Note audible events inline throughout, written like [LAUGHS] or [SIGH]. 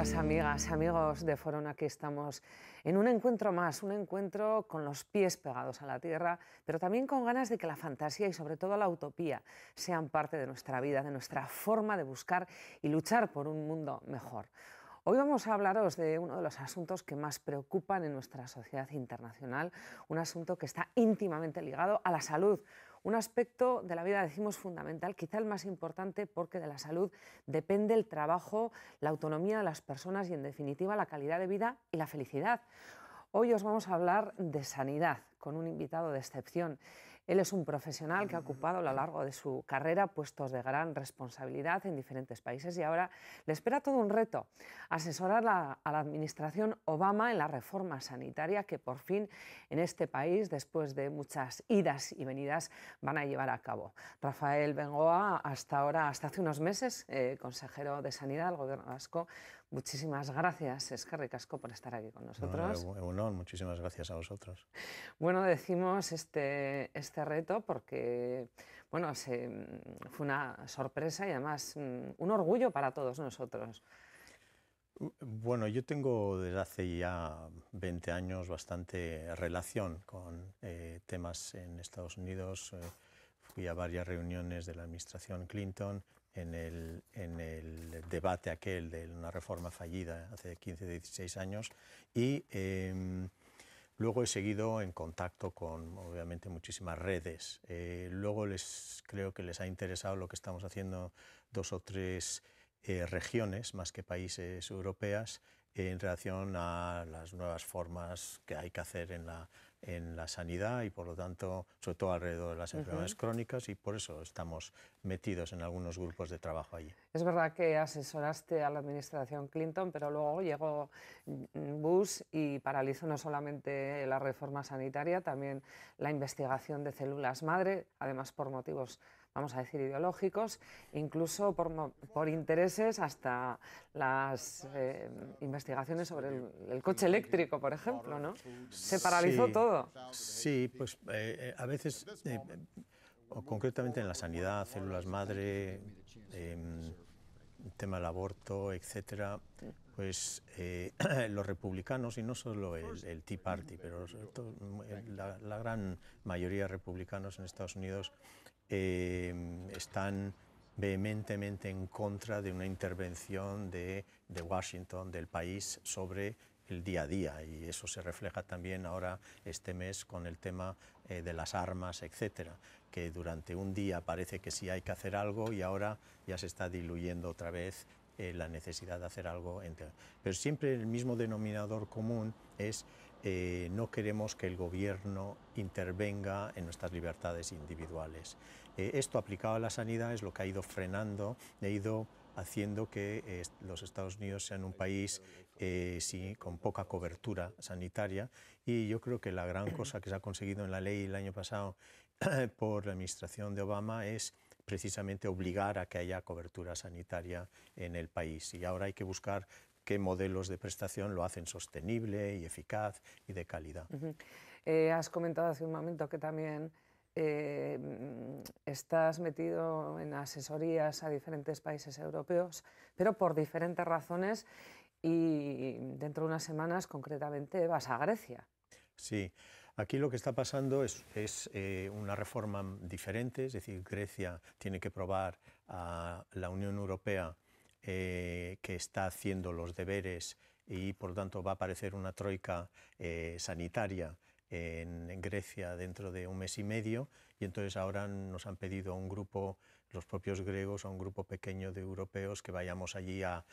queridas amigas, amigos de Forona, aquí estamos en un encuentro más, un encuentro con los pies pegados a la tierra, pero también con ganas de que la fantasía y sobre todo la utopía sean parte de nuestra vida, de nuestra forma de buscar y luchar por un mundo mejor. Hoy vamos a hablaros de uno de los asuntos que más preocupan en nuestra sociedad internacional, un asunto que está íntimamente ligado a la salud, un aspecto de la vida, decimos, fundamental, quizá el más importante porque de la salud depende el trabajo, la autonomía de las personas y, en definitiva, la calidad de vida y la felicidad. Hoy os vamos a hablar de sanidad con un invitado de excepción. Él es un profesional que ha mm. ocupado a lo largo de su carrera puestos de gran responsabilidad en diferentes países y ahora le espera todo un reto, asesorar a, la administración Obama en la reforma sanitaria que por fin en este país, después de muchas idas y venidas, van a llevar a cabo. Rafael Bengoa, hasta ahora, hasta hace unos meses, eh, consejero de Sanidad del Gobierno vasco, Muchísimas gracias, Escarri Casco, por estar aquí con nosotros. No, honor, muchísimas gracias a vosotros. Bueno, decimos este, este reto porque bueno, fue una sorpresa y además mm, un orgullo para todos nosotros. Bueno, yo tengo desde hace ya 20 años bastante relación con eh, temas en Estados Unidos. Eh, fui a varias reuniones de la administración Clinton, en el, en el debate aquel de una reforma fallida hace 15, 16 años y em, luego he seguido en contacto con obviamente muchísimas redes. Eh, luego les, creo que les ha interesado lo que estamos haciendo dos o tres eh, regiones, más que países europeas, en relación a las nuevas formas que hay que hacer en la, sanidad y por lo tanto, sobre todo alrededor de las enfermedades crónicas y por eso estamos metidos en algunos grupos de trabajo allí. Es verdad que asesoraste a la administración Clinton, pero luego llegó Bush y paralizó no solamente la reforma sanitaria, también la investigación de células madre, además por motivos vamos a decir, ideológicos, incluso por, por intereses hasta las eh, investigaciones sobre el, coche eléctrico, por ejemplo, ¿no? Se paralizó todo. Sí, pues eh, eh, a veces, concretamente en la sanidad, células madre, em, tema del aborto, etcétera, pues [CLEARS THROAT] los republicanos, y no solo el, Tea Party, pero la, la, gran mayoría de republicanos en Estados Unidos Em, están vehementemente en contra de una intervención de, Washington, del país, sobre el día a día. Y eso se refleja también ahora este mes con el tema eh, de las armas, etcétera, que durante un día parece que sí hay que hacer algo y ahora ya se está diluyendo otra vez eh, la necesidad de hacer algo. Entre... Pero siempre el mismo denominador común es eh, no queremos que el gobierno intervenga en nuestras libertades individuales. Eh, esto aplicado a la sanidad es lo que ha ido frenando, ha ido haciendo que eh, los Estados Unidos sean un país eh, sí, con poca cobertura sanitaria. Y yo creo que la gran cosa que se ha conseguido en la ley el año pasado [CLEARS THROAT] por la administración de Obama es precisamente obligar a que haya cobertura sanitaria en el país. Y ahora hay que buscar qué modelos de prestación lo hacen sostenible y eficaz y de calidad. has comentado hace un momento que también eh, estás metido en asesorías a diferentes países europeos, pero por diferentes razones y dentro de unas semanas concretamente vas a Grecia. Sí, aquí lo que está pasando es, eh, una reforma diferente, es decir, Grecia tiene que probar a la Unión Europea eh, que está haciendo los deberes y por lo tanto va a aparecer una troika sanitaria en Grecia dentro de un mes y medio y entonces ahora nos han pedido a un grupo, los propios griegos, a un grupo pequeño de europeos que vayamos allí a,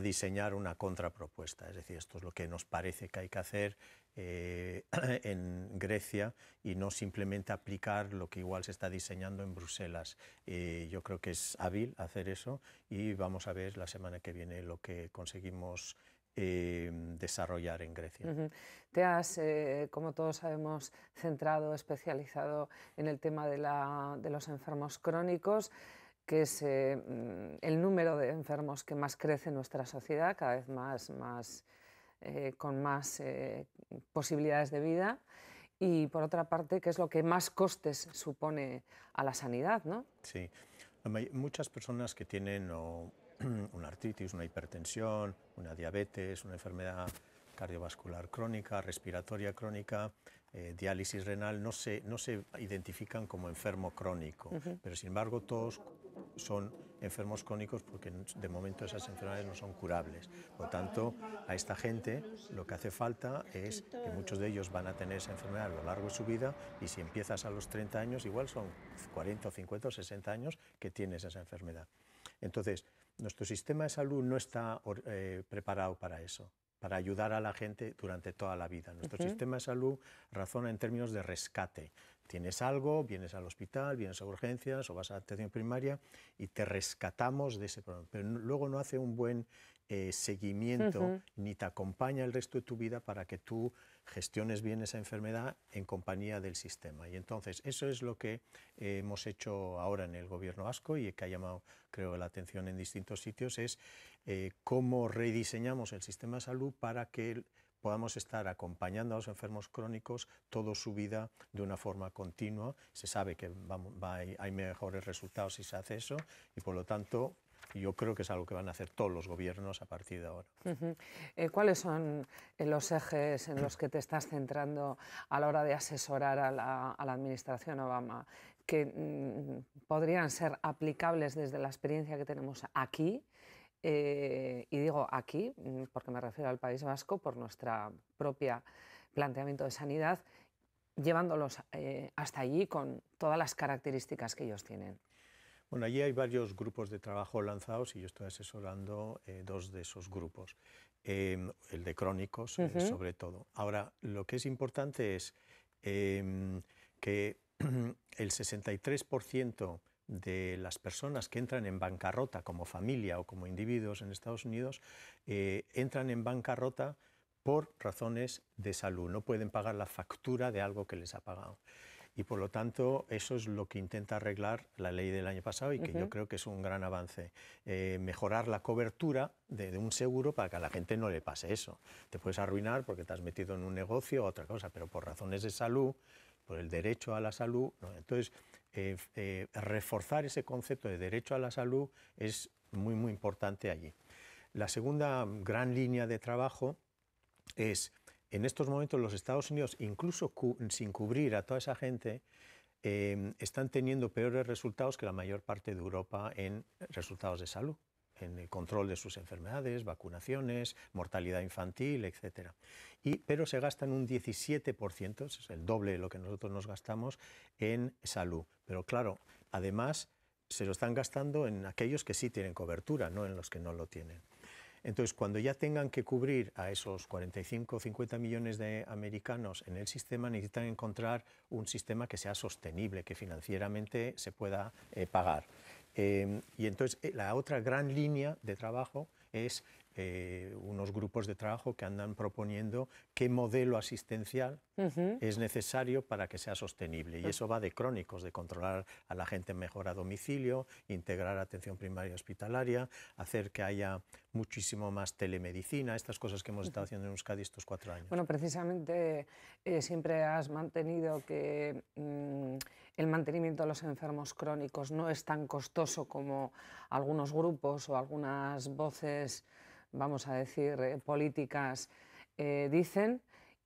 diseñar una contrapropuesta. Es decir, esto es lo que nos parece que hay que hacer eh, [CLEARS THROAT] en Grecia y no simplemente aplicar lo que igual se está diseñando en Bruselas. Eh, yo creo que es hábil hacer eso y vamos a ver la semana que viene lo que conseguimos Em, desarrollar en Grecia. Te has, eh, como todos sabemos, centrado, especializado en el tema de, los enfermos crónicos que es eh, mm, el número de enfermos que más crece en nuestra sociedad, cada vez más, más eh, con más posibilidades de vida, y por otra parte, que es lo que más costes supone a la sanidad, ¿no? Sí. Muchas personas que tienen o [CLEARS THROAT] una artritis, una hipertensión, una diabetes, una enfermedad cardiovascular crónica, respiratoria crónica, eh, diálisis renal, no se, no se identifican como enfermo crónico, pero sin embargo todos son enfermos crónicos porque de momento esas enfermedades no son curables. Por tanto, a esta gente lo que hace falta es que muchos de ellos van a tener esa enfermedad a lo largo de su vida y si empiezas a los 30 años, igual son 40 o 50 o 60 años que tienes esa enfermedad. Entonces, nuestro sistema de salud no está eh, preparado para eso, para ayudar a la gente durante toda la vida. Nuestro sistema de salud razona en términos de rescate. Tienes algo, vienes al hospital, vienes a urgencias o vas a atención primaria y te rescatamos de ese problema. Pero luego no hace un buen eh, seguimiento ni te acompaña el resto de tu vida para que tú gestiones bien esa enfermedad en compañía del sistema. Y entonces eso es lo que eh, hemos hecho ahora en el gobierno vasco y que ha llamado, creo, la atención en distintos sitios, es eh, cómo rediseñamos el sistema de salud para que podamos estar acompañando a los enfermos crónicos toda su vida de una forma continua. Se sabe que hay mejores resultados si se hace eso y por lo tanto yo creo que es algo que van a hacer todos los gobiernos a partir de ahora. Eh, ¿Cuáles son eh, los ejes en los que te estás centrando a la hora de asesorar a la, administración Obama? que mm, podrían ser aplicables desde la experiencia que tenemos aquí eh, y digo aquí, mm, porque me refiero al País Vasco, por nuestra propia planteamiento de sanidad, llevándolos hasta allí con todas las características que ellos tienen. Bueno, allí hay varios grupos de trabajo lanzados y yo estoy asesorando eh, dos de esos grupos, em, el de crónicos eh, sobre todo. Ahora, lo que es importante es em, que [CLEARS THROAT] el 63% de las personas que entran en bancarrota como familia o como individuos en Estados Unidos eh, entran en bancarrota por razones de salud, no pueden pagar la factura de algo que les ha pagado y por lo tanto eso es lo que intenta arreglar la ley del año pasado y que yo creo que es un gran avance. Eh, mejorar la cobertura de, un seguro para que a la gente no le pase eso. Te puedes arruinar porque te has metido en un negocio o otra cosa, pero por razones de salud, por el derecho a la salud. Entonces, eh, eh, reforzar ese concepto de derecho a la salud es muy, muy importante allí. La segunda gran línea de trabajo es en estos momentos los Estados Unidos, incluso sin cubrir a toda esa gente, em, están teniendo peores resultados que la mayor parte de Europa en resultados de salud, en el control de sus enfermedades, vacunaciones, mortalidad infantil, etc. Y, pero se gastan un 17%, es el doble de lo que nosotros nos gastamos, en salud. Pero claro, además se lo están gastando en aquellos que sí tienen cobertura, no en los que no lo tienen. Entonces, cuando ya tengan que cubrir a esos 45 o 50 millones de americanos en el sistema, necesitan encontrar un sistema que sea sostenible, que financieramente se pueda eh, pagar. Eh, y entonces, eh, la otra gran línea de trabajo es eh, unos grupos de trabajo que andan proponiendo qué modelo asistencial es necesario para que sea sostenible. Y eso va de crónicos, de controlar a la gente mejor a domicilio, integrar atención primaria hospitalaria, hacer que haya muchísimo más telemedicina, estas cosas que hemos estado haciendo en Euskadi estos cuatro años. Bueno, precisamente eh, siempre has mantenido que mm, el mantenimiento de los enfermos crónicos no es tan costoso como algunos grupos o algunas voces vamos a decir, eh, políticas eh, dicen,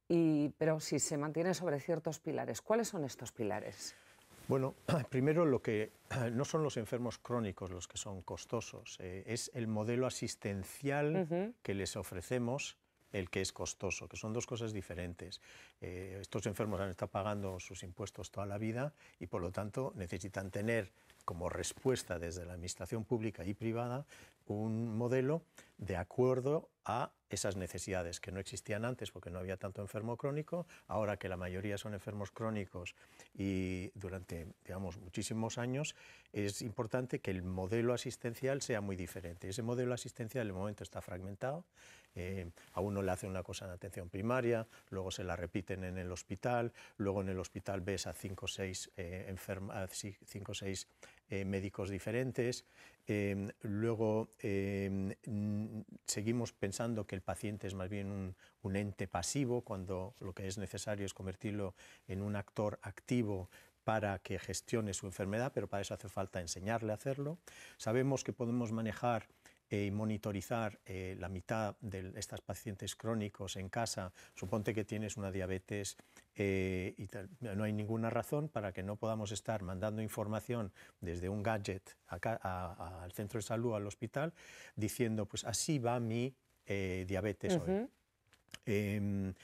y, pero si se mantiene sobre ciertos pilares. ¿Cuáles son estos pilares? Bueno, [CLEARS THROAT] primero lo que [CLEARS THROAT] no son los enfermos crónicos los que son costosos, eh, es el modelo asistencial que les ofrecemos el que es costoso, que son dos cosas diferentes. estos enfermos han estado pagando sus impuestos toda la vida y por lo tanto necesitan tener como respuesta desde la administración pública y privada un modelo de acuerdo a esas necesidades que no existían antes porque no había tanto enfermo crónico, ahora que la mayoría son enfermos crónicos y durante, digamos, muchísimos años, es importante que el modelo asistencial sea muy diferente. Ese modelo asistencial de momento está fragmentado eh, a uno le hace una cosa en atención primaria, luego se la repiten en el hospital, luego en el hospital ves a cinco o seis, eh, enferma, seis eh, médicos diferentes, em, luego em, seguimos pensando que el paciente es más bien un ente pasivo cuando lo que es necesario es convertirlo en un actor activo para que gestione su enfermedad, pero para eso hace falta enseñarle a hacerlo. Sabemos que podemos manejar eh, y monitorizar eh, la mitad de estas pacientes crónicos en casa, suponte que tienes una diabetes eh, y no hay ninguna razón para que no podamos estar mandando información desde un gadget al centro de salud, al hospital, diciendo, pues así va mi diabetes hoy. Em,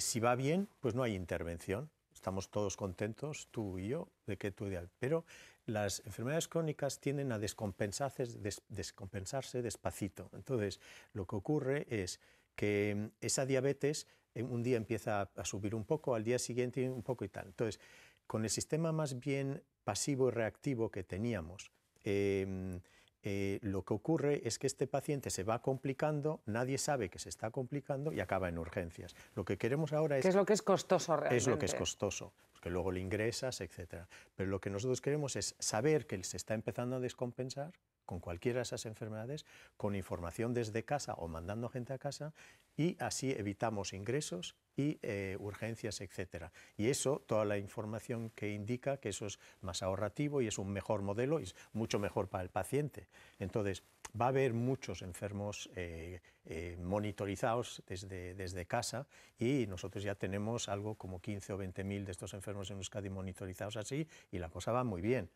si va bien, pues no hay intervención. Estamos todos contentos, tú y yo, de que tu ideal Pero las enfermedades crónicas tienden a descompensarse, descompensarse despacito. Entonces, lo que ocurre es que mm, esa diabetes eh, un día empieza a subir un poco, al día siguiente un poco y tal. Entonces, con el sistema más bien pasivo y reactivo que teníamos, eh, mm, eh, lo que ocurre es que este paciente se va complicando, nadie sabe que se está complicando y acaba en urgencias. Lo que queremos ahora es... ¿Qué es lo que es costoso realmente? Es lo que es costoso, porque luego le ingresas, etc. Pero lo que nosotros queremos es saber que se está empezando a descompensar con cualquiera de esas enfermedades, con información desde casa o mandando gente a casa y así evitamos ingresos y eh, urgencias, etcétera... Y eso, toda la información que indica que eso es más ahorrativo y es un mejor modelo y es mucho mejor para el paciente. Entonces, va a haber muchos enfermos eh, eh, monitorizados desde, desde casa y nosotros ya tenemos algo como 15 o 20 mil de estos enfermos en Euskadi monitorizados así y la cosa va muy bien.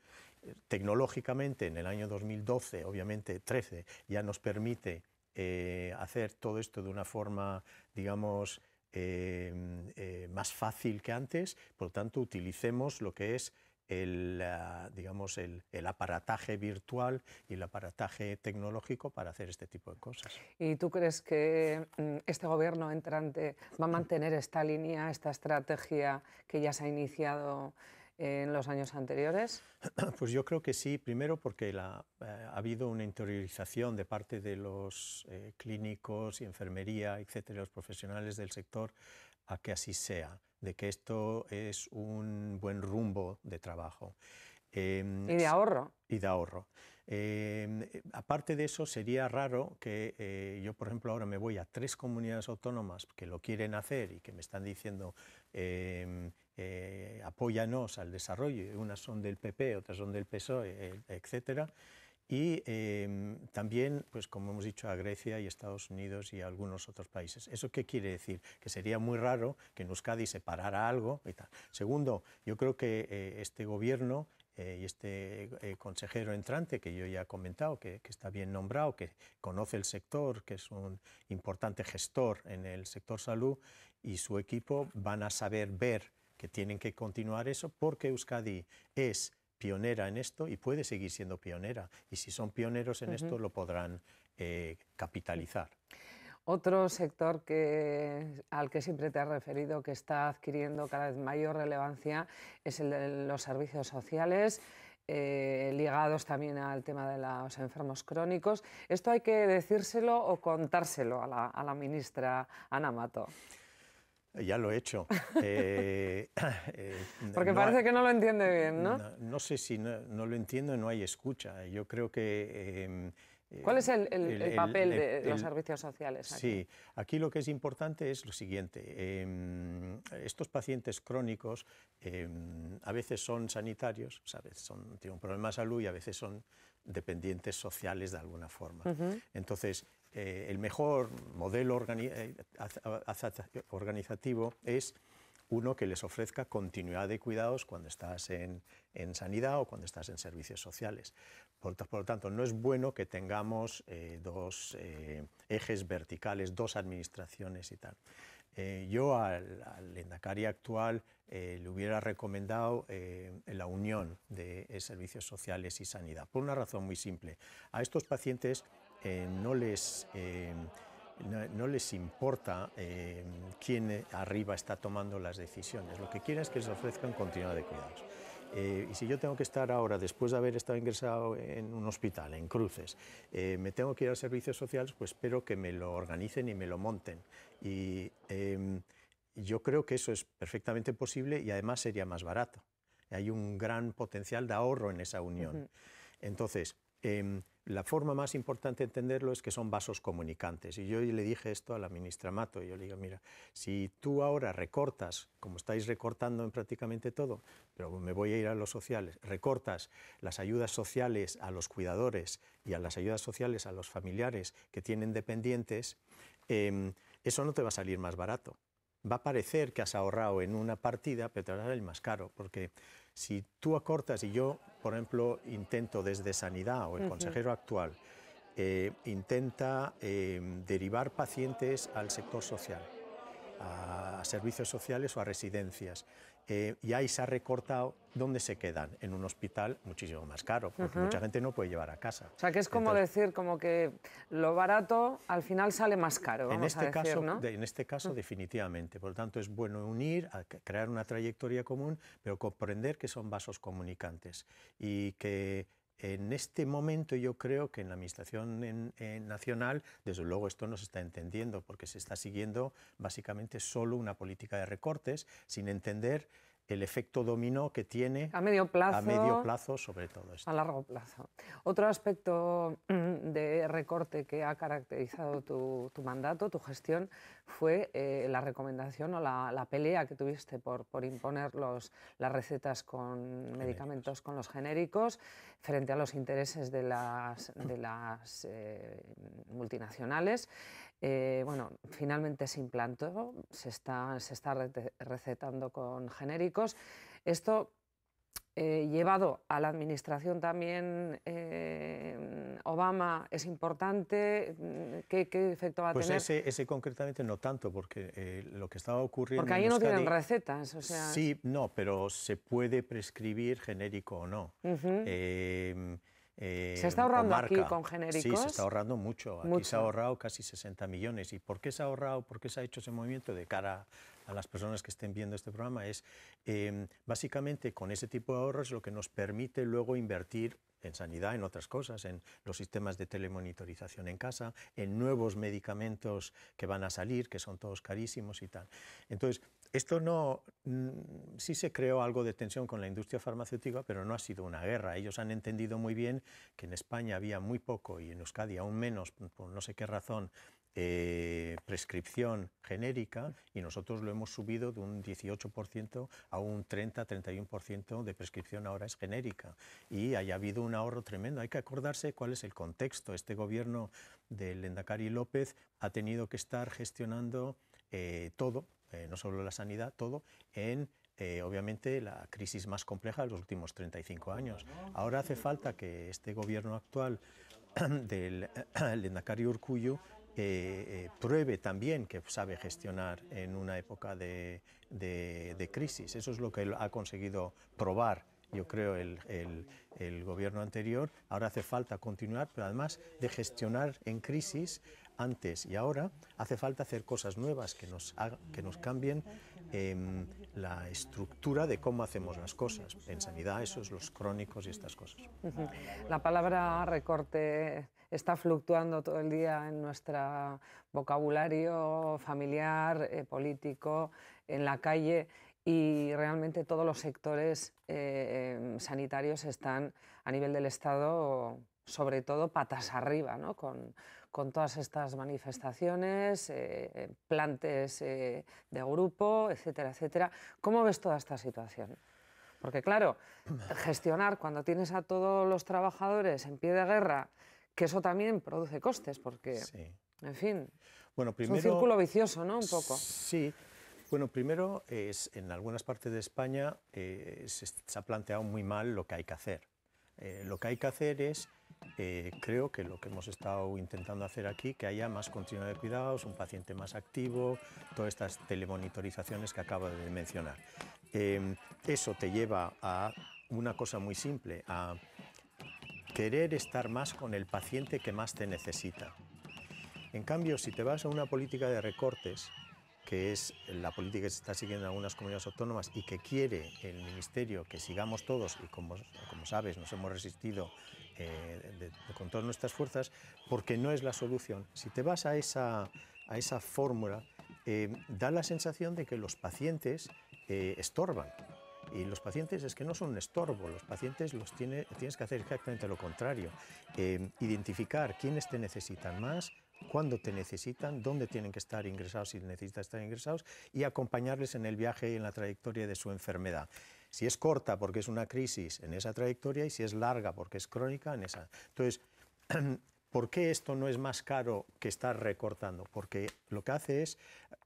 Tecnológicamente, en el año 2012, obviamente 13, ya nos permite eh, hacer todo esto de una forma, digamos, eh, eh, más fácil que antes, por lo tanto utilicemos lo que es el, ah, digamos, el, aparataje virtual y el aparataje tecnológico para hacer este tipo de cosas. ¿Y tú crees que mm, este gobierno entrante va a mantener esta línea, esta estrategia que ya se ha iniciado? en los años anteriores? [CLEARS THROAT] Pues yo creo que sí, primero porque eh, ha habido una interiorización de parte de los eh, clínicos y enfermería, etcétera, los profesionales del sector, a que así sea, de que esto es un buen rumbo de trabajo. Em, y de ahorro. Y de ahorro. Em, aparte de eso, sería raro que eh, yo, por ejemplo, ahora me voy a tres comunidades autónomas que lo quieren hacer y que me están diciendo em, eh, apóyanos al desarrollo, unas son del PP, otras son del PSOE, eh, etc. Y em, también, pues como hemos dicho, a Grecia y Estados Unidos y a algunos otros países. ¿Eso qué quiere decir? Que sería muy raro que en Euskadi se parara algo Segundo, yo creo que eh, este gobierno eh, y este consejero entrante que yo ya he comentado, que, está bien nombrado, que conoce el sector, que es un importante gestor en el sector salud, y su equipo van a saber ver que tienen que continuar eso porque Euskadi es pionera en esto y puede seguir siendo pionera. Y si son pioneros en esto, lo podrán eh, capitalizar. Otro sector que, al que siempre te has referido, que está adquiriendo cada vez mayor relevancia, es el de los servicios sociales. Eh, ligados también al tema de los enfermos crónicos. ¿Esto hay que decírselo o contárselo a la, a la ministra Ana Mato? Ya lo he hecho. [LAUGHS] Eh, [LAUGHS] eh, Porque parece que no lo entiende bien, ¿no? No, sé si no, lo entiendo, no hay escucha. Yo creo que... Em, eh, ¿Cuál es el, papel de los servicios sociales? Aquí? Sí, aquí lo que es importante es lo siguiente. Em, estos pacientes crónicos em, a veces son sanitarios, a veces son, tienen un problema de salud y a veces son dependientes sociales de alguna forma. Entonces, eh, el mejor modelo eh, organizativo es uno que les ofrezca continuidad de cuidados cuando estás en, en sanidad o cuando estás en servicios sociales. Por, lo tanto, no es bueno que tengamos eh, dos ejes verticales, dos administraciones y tal. yo al, al Endacari actual le hubiera recomendado la unión de servicios sociales y sanidad, por una razón muy simple. A estos pacientes eh, no, les, eh, no, les importa eh, quién arriba está tomando las decisiones. Lo que quieren es que les ofrezcan continuidad de cuidados. y si yo tengo que estar ahora, después de haber estado ingresado en un hospital, en cruces, me tengo que ir a servicios sociales, pues espero que me lo organicen y me lo monten. Y em, yo creo que eso es perfectamente posible y además sería más barato. Hay un gran potencial de ahorro en esa unión. Entonces, em, la forma más importante de entenderlo es que son vasos comunicantes. Y yo le dije esto a la ministra Mato. Y yo le digo, mira, si tú ahora recortas, como estáis recortando en prácticamente todo, pero me voy a ir a los sociales, recortas las ayudas sociales a los cuidadores y a las ayudas sociales a los familiares que tienen dependientes, em, eso no te va a salir más barato. Va a parecer que has ahorrado en una partida, pero te va a salir más caro, porque si tú acortas y yo por ejemplo, intento desde Sanidad o el consejero actual, eh, intenta eh, derivar pacientes al sector social, a servicios sociales o a residencias. Eh, y ahí se ha recortado, ¿dónde se quedan? En un hospital muchísimo más caro, porque mucha gente no puede llevar a casa. O sea, que es como decir, como que lo barato al final sale más caro. Vamos en, este a decir, caso, ¿no? en este caso, definitivamente. Por lo tanto, es bueno unir, crear una trayectoria común, pero comprender que son vasos comunicantes y que en este momento yo creo que en la Administración eh, Nacional, desde luego esto no se está entendiendo porque se está siguiendo básicamente solo una política de recortes sin entender el efecto dominó que tiene a medio, plazo, a sobre todo esto. A largo plazo. Otro aspecto mm, de recorte que ha caracterizado tu, mandato, tu gestión, fue eh, la recomendación o la, pelea que tuviste por, imponer las recetas con medicamentos con los genéricos frente a los intereses de las, de las eh, multinacionales. Eh, bueno, finalmente se implantó, se está, se está recetando con genéricos. Esto eh, llevado a la administración también eh, Obama es importante? Mm, ¿Qué, efecto va a pues tener? Pues ese, concretamente no tanto, porque lo que estaba ocurriendo. Porque ahí no tienen recetas, o sea. Sí, no, pero se puede prescribir genérico o no. Eh, ¿Se está ahorrando aquí con genéricos? Sí, se está ahorrando mucho. mucho. Aquí se ha ahorrado casi 60 millones. ¿Y por qué se ha ahorrado? ¿Por qué se ha hecho ese movimiento de cara a las personas que estén viendo este programa es, em, básicamente, con ese tipo de ahorros lo que nos permite luego invertir en sanidad, en otras cosas, en los sistemas de telemonitorización en casa, en nuevos medicamentos que van a salir, que son todos carísimos y tal. Entonces, esto no, mm, sí se creó algo de tensión con la industria farmacéutica, pero no ha sido una guerra. Ellos han entendido muy bien que en España había muy poco y en Euskadi aún menos, por no sé qué razón, eh, prescripción genérica y nosotros lo hemos subido de un 18% a un 30-31% de prescripción ahora es genérica. Y haya habido un ahorro tremendo. Hay que acordarse cuál es el contexto. Este gobierno del Endacari López ha tenido que estar gestionando eh, todo, eh, no solo la sanidad, todo en obviamente la crisis más compleja de los últimos 35 años. Ahora hace falta que este gobierno actual del [CLEARS THROAT] Endacari Urcuyo eh, eh, pruebe también que sabe gestionar en una época de, crisis. Eso es lo que ha conseguido probar, yo creo, el, el, gobierno anterior. Ahora hace falta continuar, pero además de gestionar en crisis antes y ahora, hace falta hacer cosas nuevas que nos, que nos cambien em, la estructura de cómo hacemos las cosas. En sanidad, esos, los crónicos y estas cosas. La palabra recorte está fluctuando todo el día en nuestro vocabulario familiar, eh, político, en la calle y realmente todos los sectores eh, sanitarios están a nivel del Estado sobre todo patas arriba, ¿no? con, todas estas manifestaciones, eh, plantes de grupo, etcétera, etcétera. ¿Cómo ves toda esta situación? Porque claro, [CLEARS THROAT] gestionar cuando tienes a todos los trabajadores en pie de guerra, que eso también produce costes, porque, en fin, bueno, primero, es un círculo vicioso, ¿no? Un poco. Sí. Bueno, primero, es, en algunas partes de España eh, se, ha planteado muy mal lo que hay que hacer. Eh, lo que hay que hacer es, eh, creo que lo que hemos estado intentando hacer aquí, que haya más continuidad de cuidados, un paciente más activo, todas estas telemonitorizaciones que acabo de mencionar. eso te lleva a una cosa muy simple, a querer estar más con el paciente que más te necesita. En cambio, si te vas a una política de recortes, que es la política que se está siguiendo en algunas comunidades autónomas y que quiere el Ministerio que sigamos todos, y como, como sabes, nos hemos resistido eh, con todas nuestras fuerzas, porque no es la solución. Si te vas a esa, a esa fórmula, eh, da la sensación de que los pacientes eh, estorban. Y los pacientes es que no son un estorbo, los pacientes los tiene, tienes que hacer exactamente lo contrario. Eh, identificar quiénes te necesitan más, cuándo te necesitan, dónde tienen que estar ingresados si necesitan estar ingresados y acompañarles en el viaje y en la trayectoria de su enfermedad. Si es corta porque es una crisis en esa trayectoria y si es larga porque es crónica en esa. Entonces, [CLEARS THROAT] ¿por qué esto no es más caro que estar recortando? Porque lo que hace es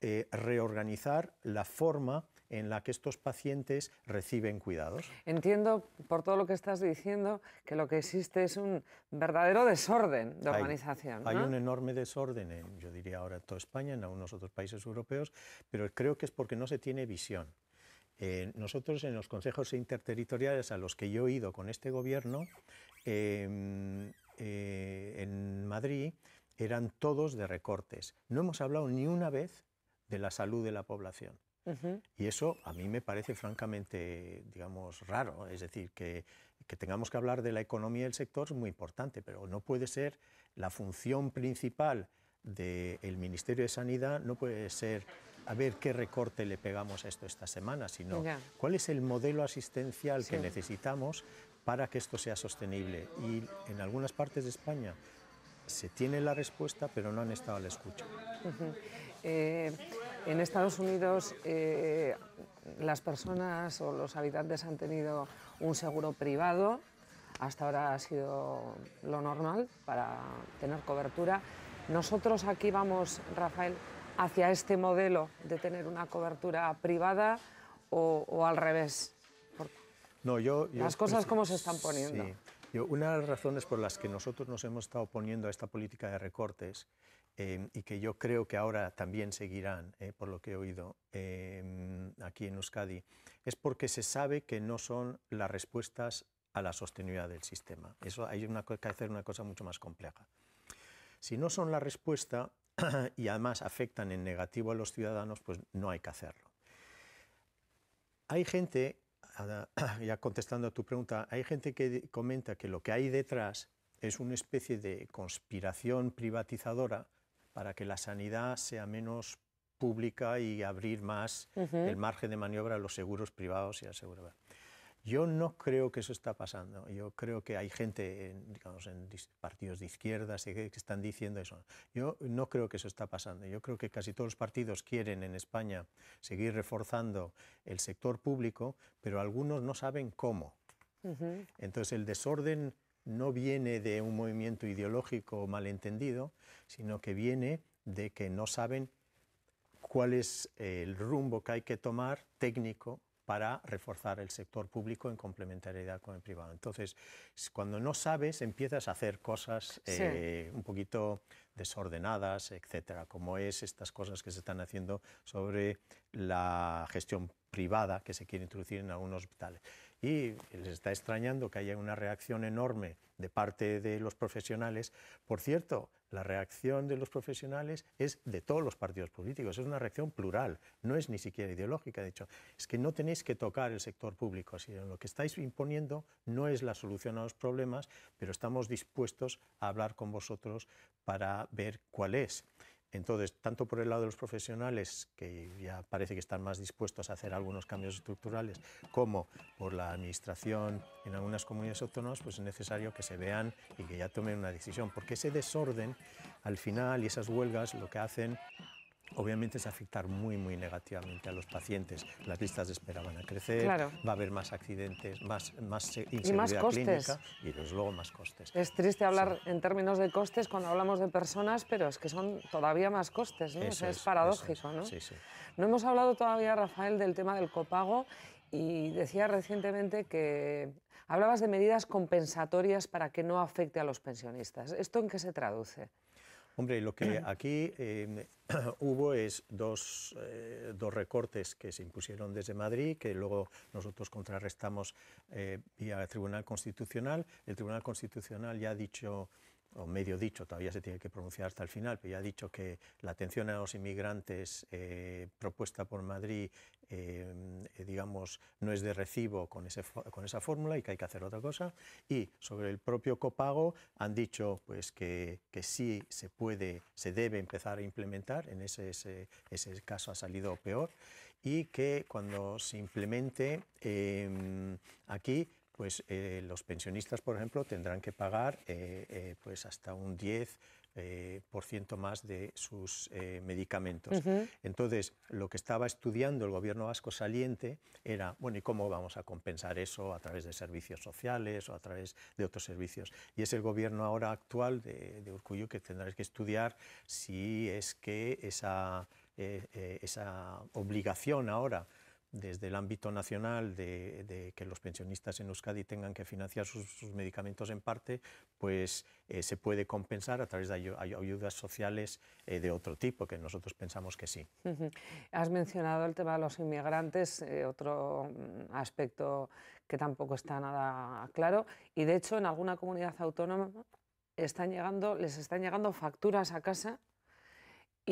eh, reorganizar la forma en la que estos pacientes reciben cuidados. Entiendo por todo lo que estás diciendo que lo que existe es un verdadero desorden de organización. Hay, un enorme desorden, en, yo diría ahora en toda España, en algunos otros países europeos, pero creo que es porque no se tiene visión. Eh, nosotros en los consejos interterritoriales a los que yo he ido con este gobierno, em, eh, en Madrid, eran todos de recortes. No hemos hablado ni una vez de la salud de la población. Y eso a mí me parece francamente, digamos, raro. Es decir, que, tengamos que hablar de la economía del sector es muy importante, pero no puede ser la función principal del Ministerio de Sanidad, no puede ser a ver qué recorte le pegamos a esto esta semana, sino cuál es el modelo asistencial que necesitamos para que esto sea sostenible. Y en algunas partes de España se tiene la respuesta, pero no han estado a la escucha. En Estados Unidos eh, las personas o los habitantes han tenido un seguro privado, hasta ahora ha sido lo normal para tener cobertura. Nosotros aquí vamos, Rafael, hacia este modelo de tener una cobertura privada o, al revés. No, yo, las cosas como se están poniendo. Sí. una de las razones por las que nosotros nos hemos estado poniendo a esta política de recortes Em, y que yo creo que ahora también seguirán, eh, por lo que he oído em, aquí en Euskadi, es porque se sabe que no son las respuestas a la sostenibilidad del sistema. Eso hay una, que hacer una cosa mucho más compleja. Si no son la respuesta [CLEARS THROAT] y además afectan en negativo a los ciudadanos, pues no hay que hacerlo. Hay gente, [CLEARS THROAT] ya contestando a tu pregunta, hay gente que comenta que lo que hay detrás es una especie de conspiración privatizadora para que la sanidad sea menos pública y abrir más el margen de maniobra a los seguros privados y a Yo no creo que eso está pasando. Yo creo que hay gente, en, digamos, en partidos de izquierda que están diciendo eso. Yo no creo que eso está pasando. Yo creo que casi todos los partidos quieren en España seguir reforzando el sector público, pero algunos no saben cómo. Entonces el desorden no viene de un movimiento ideológico malentendido, sino que viene de que no saben cuál es el rumbo que hay que tomar técnico para reforzar el sector público en complementariedad con el privado. Entonces, cuando no sabes, empiezas a hacer cosas eh, un poquito desordenadas, etcétera, como es estas cosas que se están haciendo sobre la gestión privada que se quiere introducir en algunos hospitales. Y les está extrañando que haya una reacción enorme de parte de los profesionales. Por cierto, la reacción de los profesionales es de todos los partidos políticos, es una reacción plural, no es ni siquiera ideológica, de hecho, es que no tenéis que tocar el sector público, sino lo que estáis imponiendo no es la solución a los problemas, pero estamos dispuestos a hablar con vosotros para ver cuál es. Entonces, tanto por el lado de los profesionales, que ya parece que están más dispuestos a hacer algunos cambios estructurales, como por la administración en algunas comunidades autónomas, pues es necesario que se vean y que ya tomen una decisión, porque ese desorden, al final, y esas huelgas lo que hacen obviamente es afectar muy, muy negativamente a los pacientes. Las listas de espera van a crecer, va a haber más accidentes, más, más inseguridad clínica y luego más costes. Es triste hablar en términos de costes cuando hablamos de personas, pero es que son todavía más costes, ¿no? es, paradójico, ¿no? No hemos hablado todavía, Rafael, del tema del copago y decía recientemente que hablabas de medidas compensatorias para que no afecte a los pensionistas. ¿Esto en qué se traduce? Hombre, lo que aquí em, [CLEARS THROAT] hubo es eh, dos, recortes que se impusieron desde Madrid, que luego nosotros contrarrestamos eh, vía Tribunal Constitucional. El Tribunal Constitucional ya ha dicho o medio dicho, todavía se tiene que pronunciar hasta el final, pero ya ha dicho que la atención a los inmigrantes eh, propuesta por Madrid, eh, eh, digamos, no es de recibo con, esa fórmula y que hay que hacer otra cosa. Y sobre el propio copago han dicho pues, que, sí se puede, se debe empezar a implementar, en ese, caso ha salido peor, y que cuando se implemente em, aquí pues eh, los pensionistas, por ejemplo, tendrán que pagar eh, eh, pues hasta un 10% por ciento más de sus medicamentos. Entonces, lo que estaba estudiando el gobierno vasco saliente era, bueno, ¿y cómo vamos a compensar eso a través de servicios sociales o a través de otros servicios? Y es el gobierno ahora actual de, de Urcuyo que tendrá que estudiar si es que esa, esa obligación ahora desde el ámbito nacional de, que los pensionistas en Euskadi tengan que financiar sus, medicamentos en parte, pues eh, se puede compensar a través de ayudas sociales eh, de otro tipo, que nosotros pensamos que sí. Has mencionado el tema de los inmigrantes, eh, otro mm, aspecto que tampoco está nada claro, y de hecho en alguna comunidad autónoma les están llegando facturas a casa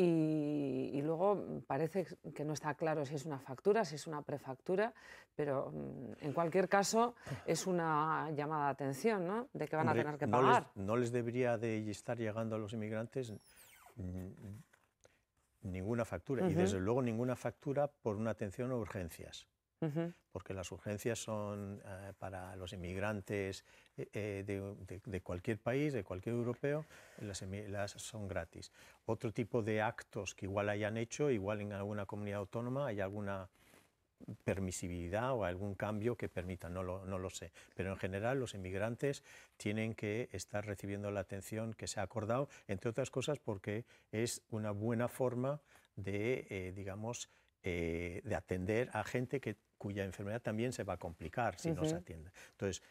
y, luego mm, parece que no está claro si es una factura, si es una prefactura, pero mm, en cualquier caso es una llamada de atención, ¿no? De que van a tener que pagar. No les, debería de estar llegando a los inmigrantes ninguna factura, y desde luego ninguna factura por una atención o urgencias porque las urgencias son eh, para los inmigrantes eh, eh, de, cualquier país, de cualquier europeo, las, las, son gratis. Otro tipo de actos que igual hayan hecho, igual en alguna comunidad autónoma hay alguna permisibilidad o algún cambio que permita, no lo, no lo, sé. Pero en general los inmigrantes tienen que estar recibiendo la atención que se ha acordado, entre otras cosas porque es una buena forma de, digamos, de atender a gente que cuya enfermedad también se va a complicar si no se atiende. Entonces,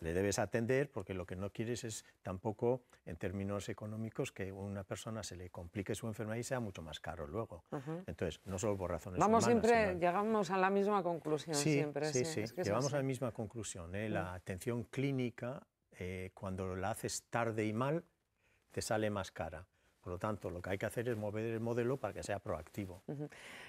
le debes atender porque lo que no quieres es tampoco, en términos económicos, que a una persona se le complique su enfermedad y sea mucho más caro luego. Entonces, no solo por razones Vamos siempre, llegamos a la misma conclusión siempre. Sí, sí, sí. llegamos a la misma conclusión. ¿eh? La mm. atención clínica, eh, cuando la haces tarde y mal, te sale más cara. Por lo tanto, lo que hay que hacer es mover el modelo para que sea proactivo.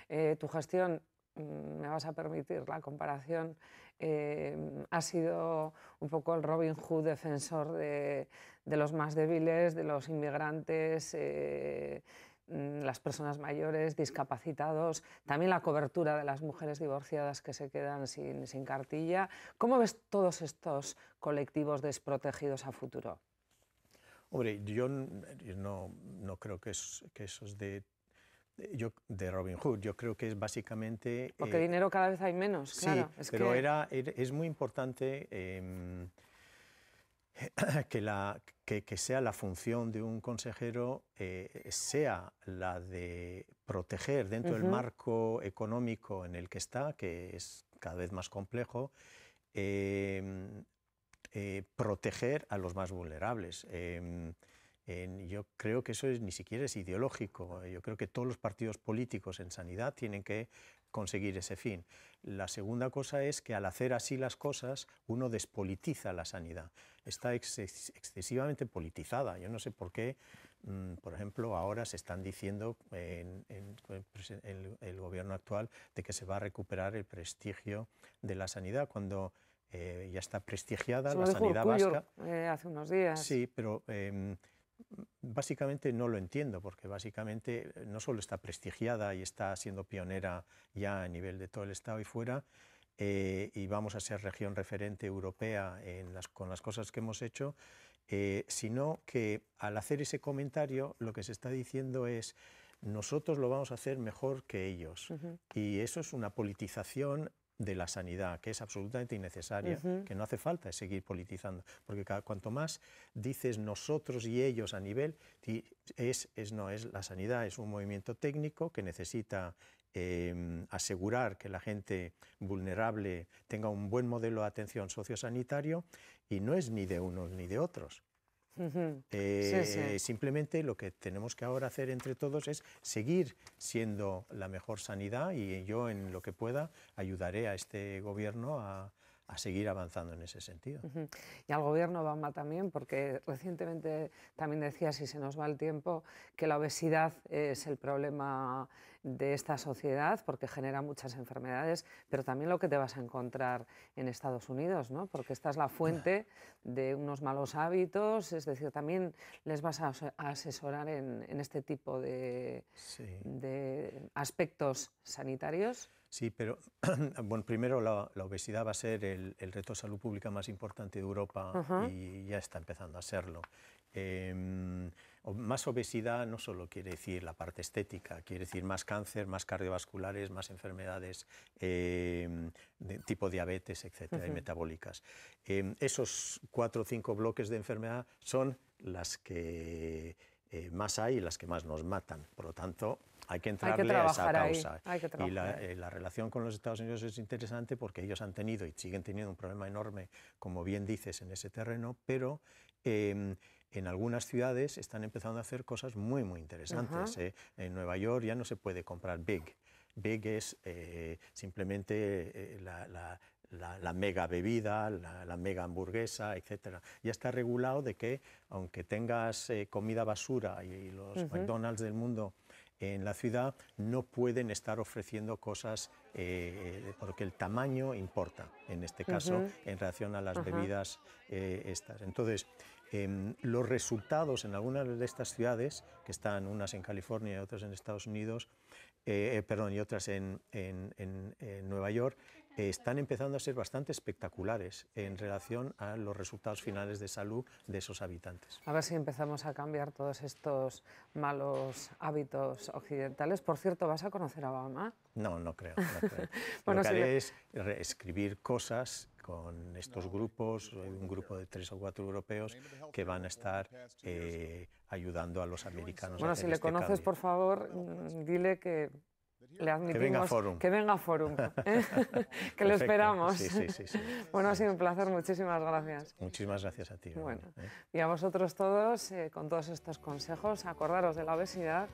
Eh, tu gestión Mm, me vas a permitir la comparación, eh, ha sido un poco el Robin Hood defensor de, los más débiles, de los inmigrantes. Eh, mm, las personas mayores, discapacitados, también la cobertura de las mujeres divorciadas que se quedan sin, cartilla. ¿Cómo ves todos estos colectivos desprotegidos a futuro? Hombre, yo no, creo que, es, de de Robin Hood. Yo creo que es básicamente... Porque eh, dinero cada vez hay menos, claro. pero era, es muy importante em, [CLEARS THROAT] que, la, que, sea la función de un consejero eh, sea la de proteger dentro del marco económico en el que está, que es cada vez más complejo, em, eh, proteger a los más vulnerables. Em, yo creo que eso es, ni siquiera es ideológico. Yo creo que todos los partidos políticos en sanidad tienen que conseguir ese fin. La segunda cosa es que al hacer así las cosas, uno despolitiza la sanidad. Está excesivamente politizada. Yo no sé por qué, mm, por ejemplo, ahora se están diciendo en, el gobierno actual de que se va a recuperar el prestigio de la sanidad cuando eh, ya está prestigiada la sanidad vasca. Eh, hace unos días. Sí, pero... Em, Básicamente no lo entiendo, porque básicamente eh, no solo está prestigiada y está siendo pionera ya a nivel de todo el Estado y fuera, eh, y vamos a ser región referente europea con las cosas que hemos hecho, eh, sino que al hacer ese comentario lo que se está diciendo es nosotros lo vamos a hacer mejor que ellos. Y eso es una politización de la sanidad, que es absolutamente innecesaria, que no hace falta seguir politizando, porque cada, cuanto más dices nosotros y ellos a nivel, es, no, es la sanidad, es un movimiento técnico que necesita em, asegurar que la gente vulnerable tenga un buen modelo de atención sociosanitario y no es ni de unos ni de otros. Eh, simplemente lo que tenemos que ahora hacer entre todos es seguir siendo la mejor sanidad y yo en lo que pueda ayudaré a este gobierno a, a seguir avanzando en ese sentido. Y al gobierno Obama también, porque recientemente también decía, si se nos va el tiempo, que la obesidad es el problema de esta sociedad, porque genera muchas enfermedades, pero también lo que te vas a encontrar en Estados Unidos, ¿no? porque esta es la fuente de unos malos hábitos, es decir, también les vas a asesorar en, este tipo de aspectos sanitarios. Sí, pero [CLEARS THROAT] bueno, primero la, obesidad va a ser el, reto de salud pública más importante de Europa y ya está empezando a serlo. Em, más obesidad no solo quiere decir la parte estética, quiere decir más cáncer, más cardiovasculares, más enfermedades em, de tipo diabetes, etcétera, y metabólicas. Em, esos cuatro o cinco bloques de enfermedad son las que eh, más hay y las que más nos matan. Por lo tanto, hay que entrarle a esa causa. y eh, la, relación con los Estados Unidos es interesante porque ellos han tenido y siguen teniendo un problema enorme, como bien dices, en ese terreno, pero... Em, en algunas ciudades están empezando a hacer cosas muy, muy interesantes. Eh. en Nueva York ya no se puede comprar Big. Big es eh, simplemente la, mega bebida, la, mega hamburguesa, etc. Ya está regulado de que aunque tengas comida basura y, los McDonald's del mundo en la ciudad no pueden estar ofreciendo cosas eh, eh, porque el tamaño importa, en este caso, en relación a las bebidas eh, estas. Entonces, em, los resultados en algunas de estas ciudades, que están unas en California y otras en Estados Unidos, perdón, y otras en Nueva York, están empezando a ser bastante espectaculares en relación a los resultados finales de salud de esos habitantes. A ver si empezamos a cambiar todos estos malos hábitos occidentales. Por cierto, ¿vas a conocer a Obama? No, no creo. [LAUGHS] bueno, Lo que haré es escribir cosas con estos grupos, un grupo de tres o cuatro europeos que van a estar eh, ayudando a los americanos. Bueno, a hacer si le este conoces, por favor, mm, dile que que venga Forum. Que venga Forum. ¿eh? [LAUGHS] que lo esperamos. Bueno, ha sido un placer. Muchísimas gracias. Muchísimas gracias a ti. Bueno, y a vosotros todos, eh, con todos estos consejos, acordaros de la obesidad,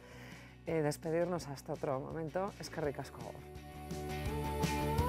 eh, despedirnos hasta otro momento. Es que ricas cosas.